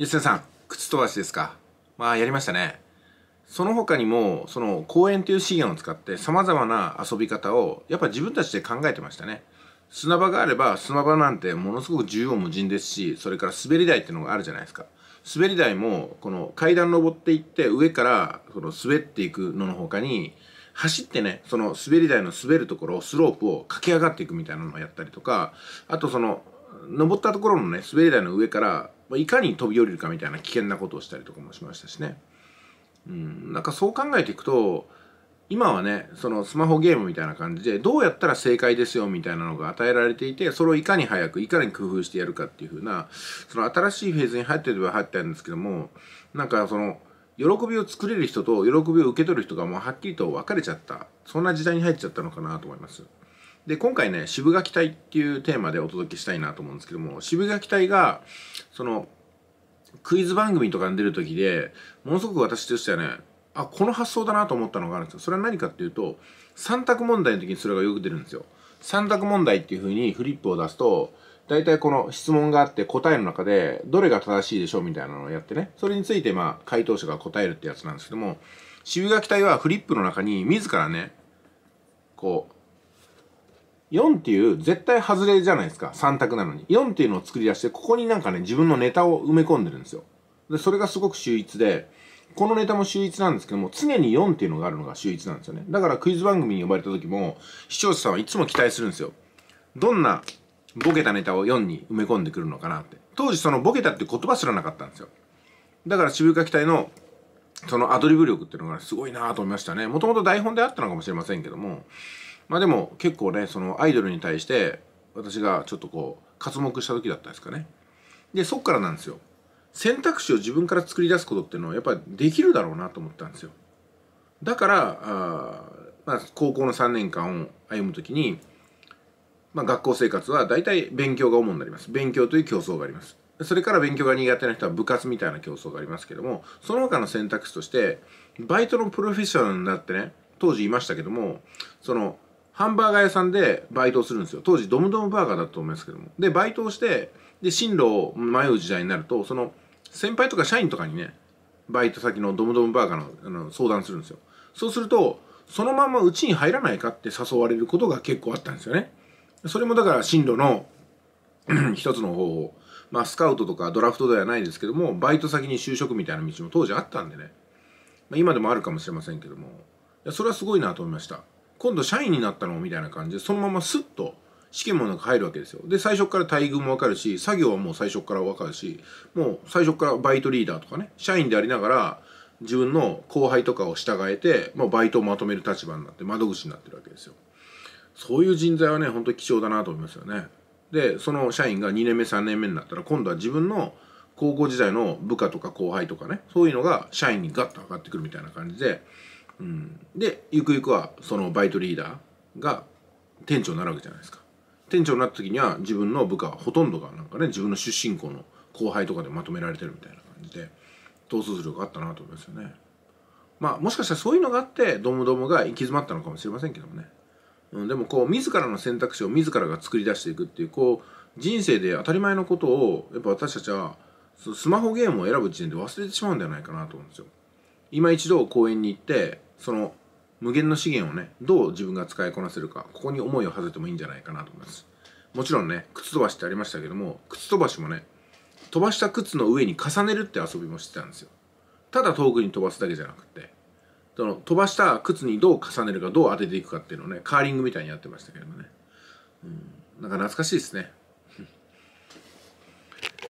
吉田さん、靴飛ばしですか。まあ、やりましたね。その他にも、その公園という資源を使って様々な遊び方を、やっぱ自分たちで考えてましたね。砂場があれば、砂場なんてものすごく縦横無尽ですし、それから滑り台っていうのがあるじゃないですか。滑り台も、この階段登っていって、上からその滑っていくのの他に、走ってね、その滑り台の滑るところ、スロープを駆け上がっていくみたいなのをやったりとか、あとその、登ったところのね、滑り台の上からいかに飛び降りるかみたいな危険なことをしたりとかもしましたしね。うん、なんかそう考えていくと、今はね、そのスマホゲームみたいな感じで、どうやったら正解ですよみたいなのが与えられていて、それをいかに早く、いかに工夫してやるかっていう風な、その新しいフェーズに入ってれば入ってたんですけども、なんかその、喜びを作れる人と喜びを受け取る人がもうはっきりと分かれちゃった。そんな時代に入っちゃったのかなと思います。で今回ね渋垣隊っていうテーマでお届けしたいなと思うんですけども渋垣隊がそのクイズ番組とかに出る時でものすごく私としてはねあこの発想だなと思ったのがあるんですよそれは何かっていうと3択問題の時にそれがよく出るんですよ3択問題っていう風にフリップを出すと大体この質問があって答えの中でどれが正しいでしょうみたいなのをやってねそれについてまあ回答者が答えるってやつなんですけども渋垣隊はフリップの中に自らねこう4っていう絶対外れじゃないですか。3択なのに。4っていうのを作り出して、ここになんかね、自分のネタを埋め込んでるんですよ。で、それがすごく秀逸で、このネタも秀逸なんですけども、常に4っていうのがあるのが秀逸なんですよね。だからクイズ番組に呼ばれた時も、視聴者さんはいつも期待するんですよ。どんなボケたネタを4に埋め込んでくるのかなって。当時そのボケたって言葉知らなかったんですよ。だから渋川期待のそのアドリブ力っていうのがすごいなと思いましたね。もともと台本であったのかもしれませんけども、まあでも結構ねそのアイドルに対して私がちょっとこう活目した時だったんですかねでそっからなんですよ選択肢を自分から作り出すことっていうのはやっぱりできるだろうなと思ったんですよだからあ、まあ、高校の3年間を歩む時に、まあ、学校生活は大体勉強が主になります勉強という競争がありますそれから勉強が苦手な人は部活みたいな競争がありますけどもその他の選択肢としてバイトのプロフェッショナルになってね当時いましたけどもそのハンバーガー屋さんでバイトをするんですよ。当時、ドムドムバーガーだったと思いますけども。で、バイトをして、で、進路を迷う時代になると、その、先輩とか社員とかにね、バイト先のドムドムバーガーのあの相談するんですよ。そうすると、そのままうちに入らないかって誘われることが結構あったんですよね。それもだから進路の 一つの方法。まあ、スカウトとかドラフトではないですけども、バイト先に就職みたいな道も当時あったんでね。まあ、今でもあるかもしれませんけども。いやそれはすごいなと思いました。今度社員になったのみたいな感じでそのまますっと試験もなか入るわけですよで最初から待遇も分かるし作業はもう最初から分かるしもう最初からバイトリーダーとかね社員でありながら自分の後輩とかを従えて、まあ、バイトをまとめる立場になって窓口になってるわけですよそういう人材はね本当に貴重だなと思いますよねでその社員が2年目3年目になったら今度は自分の高校時代の部下とか後輩とかねそういうのが社員にガッと上がってくるみたいな感じでうん、でゆくゆくはそのバイトリーダーが店長になるわけじゃないですか店長になった時には自分の部下ほとんどがなんかね自分の出身校の後輩とかでまとめられてるみたいな感じで統率力あったなと思いますよねまあもしかしたらそういうのがあってドムドムが行き詰まったのかもしれませんけどもね、うん、でもこう自らの選択肢を自らが作り出していくっていうこう人生で当たり前のことをやっぱ私たちはスマホゲームを選ぶ時点で忘れてしまうんではないかなと思うんですよ今一度公園に行ってその無限の資源をねどう自分が使いこなせるかここに思いを馳せてもいいんじゃないかなと思いますもちろんね靴飛ばしってありましたけども靴飛ばしもね飛ばした靴の上に重ねるって遊びもしてたんですよただ遠くに飛ばすだけじゃなくてその飛ばした靴にどう重ねるかどう当てていくかっていうのをねカーリングみたいにやってましたけどね、うん、なんか懐かしいですね